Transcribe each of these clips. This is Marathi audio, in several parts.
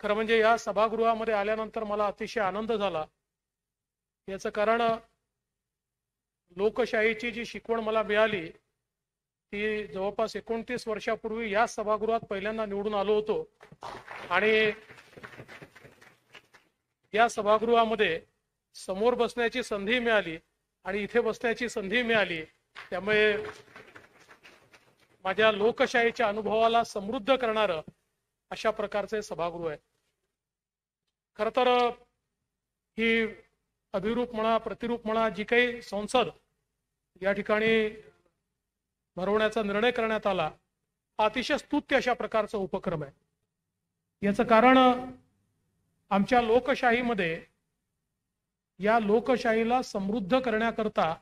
खरं म्हणजे या सभागृहामध्ये आल्यानंतर मला अतिशय आनंद झाला याचं कारण लोकशाहीची जी शिकवण मला मिळाली ती जवळपास एकोणतीस वर्षापूर्वी या सभागृहात पहिल्यांदा निवडून आलो होतो आणि या सभागृहामध्ये समोर बसण्याची संधी मिळाली आणि इथे बसण्याची संधी मिळाली त्यामुळे माझ्या लोकशाहीच्या अनुभवाला समृद्ध करणारं अशा प्रकारचे सभागृह आहे खर तर ही अभिरूप म्हणा प्रतिरूप म्हणा जी काही संसद या ठिकाणी भरवण्याचा निर्णय करण्यात आला अतिशय स्तुत्य अशा प्रकारचा उपक्रम आहे याचं कारण आमच्या लोकशाहीमध्ये या लोकशाहीला समृद्ध करण्याकरता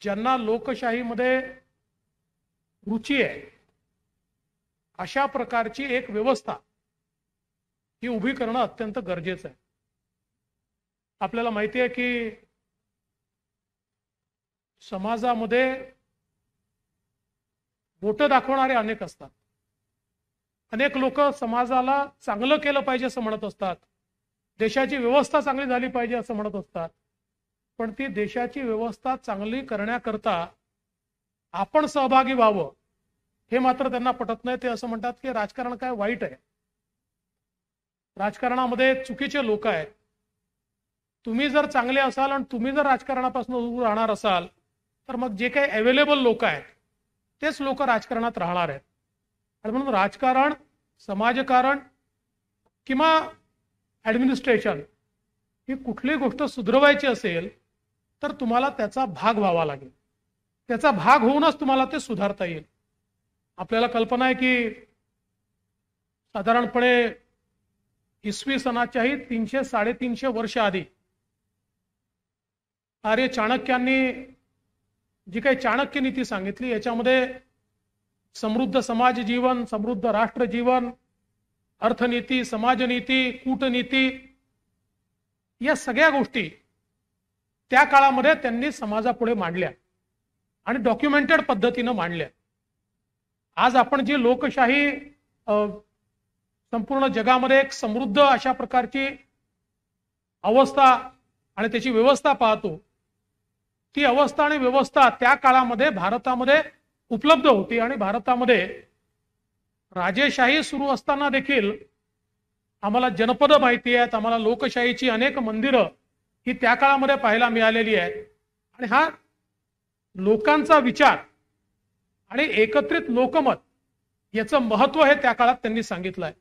ज्यांना लोकशाहीमध्ये रुची आहे अशा प्रकारची एक व्यवस्था ही उभी करणं अत्यंत गरजेचं आहे आपल्याला माहिती आहे की समाजामध्ये बोट दाखवणारे अनेक असतात अनेक लोक समाजाला चांगलं केलं पाहिजे असं म्हणत असतात देशाची व्यवस्था चांगली झाली पाहिजे असं म्हणत असतात पण ती देशाची व्यवस्था चांगली करण्याकरता आपण सहभागी व्हावं हे मात्र त्यांना पटत नाही ते असं म्हणतात की राजकारण काय वाईट आहे राजकारणामध्ये चुकीचे लोक आहेत तुम्ही जर चांगले असाल आणि तुम्ही जर राजकारणापासून दूर राहणार असाल तर मग जे काही अवेलेबल लोक आहेत तेच लोक राजकारणात राहणार आहेत आणि म्हणून राजकारण समाजकारण किंवा ॲडमिनिस्ट्रेशन ही कुठली गोष्ट सुधरवायची असेल तर तुम्हाला त्याचा भाग व्हावा लागेल त्याचा भाग होऊनच तुम्हाला ते सुधारता येईल आपल्याला कल्पना आहे की साधारणपणे इसवी सणाच्याही तीनशे साडेतीनशे वर्ष आधी आर्य चाणक्यांनी जी काही चाणक्य नीती सांगितली याच्यामध्ये समृद्ध समाज जीवन समृद्ध राष्ट्र जीवन अर्थनीती समाजनीती कूटनीती या सगळ्या गोष्टी त्या काळामध्ये त्यांनी समाजापुढे मांडल्या आणि डॉक्युमेंटेड पद्धतीनं मांडल्या आज आपण जी लोकशाही संपूर्ण जगामध्ये एक समृद्ध अशा प्रकारची अवस्था आणि त्याची व्यवस्था पाहतो ती अवस्था आणि व्यवस्था त्या काळामध्ये भारतामध्ये उपलब्ध होती आणि भारतामध्ये राजेशाही सुरू असताना देखील आम्हाला जनपद माहिती आहेत आम्हाला लोकशाहीची अनेक मंदिरं ही त्या काळामध्ये पाहायला मिळालेली आहेत आणि हा लोकांचा विचार आणि एकत्रित लोकमत याचं महत्व हे त्या काळात त्यांनी सांगितलं आहे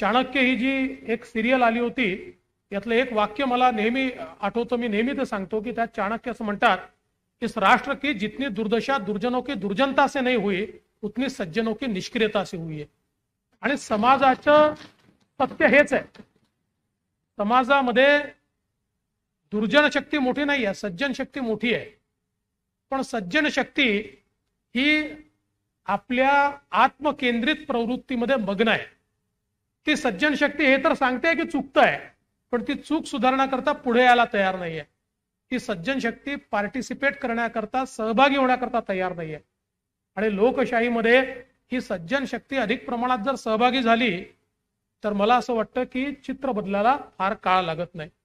चाणक्य ही जी एक सिरियल आली होती यातलं एक वाक्य मला नेहमी आठवतो मी नेहमी ते सांगतो की त्यात चाणक्य असं म्हणतात इस राष्ट्र की जितनी दुर्दशा दुर्जनों की दुर्जनता से नाही हुई उतनी सज्जनों की निष्क्रियता से हुई आणि समाजाचं सत्य हेच आहे समाजामध्ये दुर्जन शक्ती मोठी नाही आहे सज्जन शक्ती मोठी आहे पण सज्जन शक्ती ही आपल्या आत्मकेंद्रित प्रवृत्तीमध्ये मग्न आहे ती सज्जन शक्ती हे तर सांगते की चुकत आहे पण ती चूक सुधारण्याकरता पुढे यायला तयार नाहीये ती सज्जन शक्ती पार्टिसिपेट करण्याकरता सहभागी होण्याकरता तयार नाहीये आणि लोकशाहीमध्ये ही सज्जन शक्ती अधिक प्रमाणात जर सहभागी झाली तर मला असं वाटतं की चित्र बदलायला फार काळ लागत नाही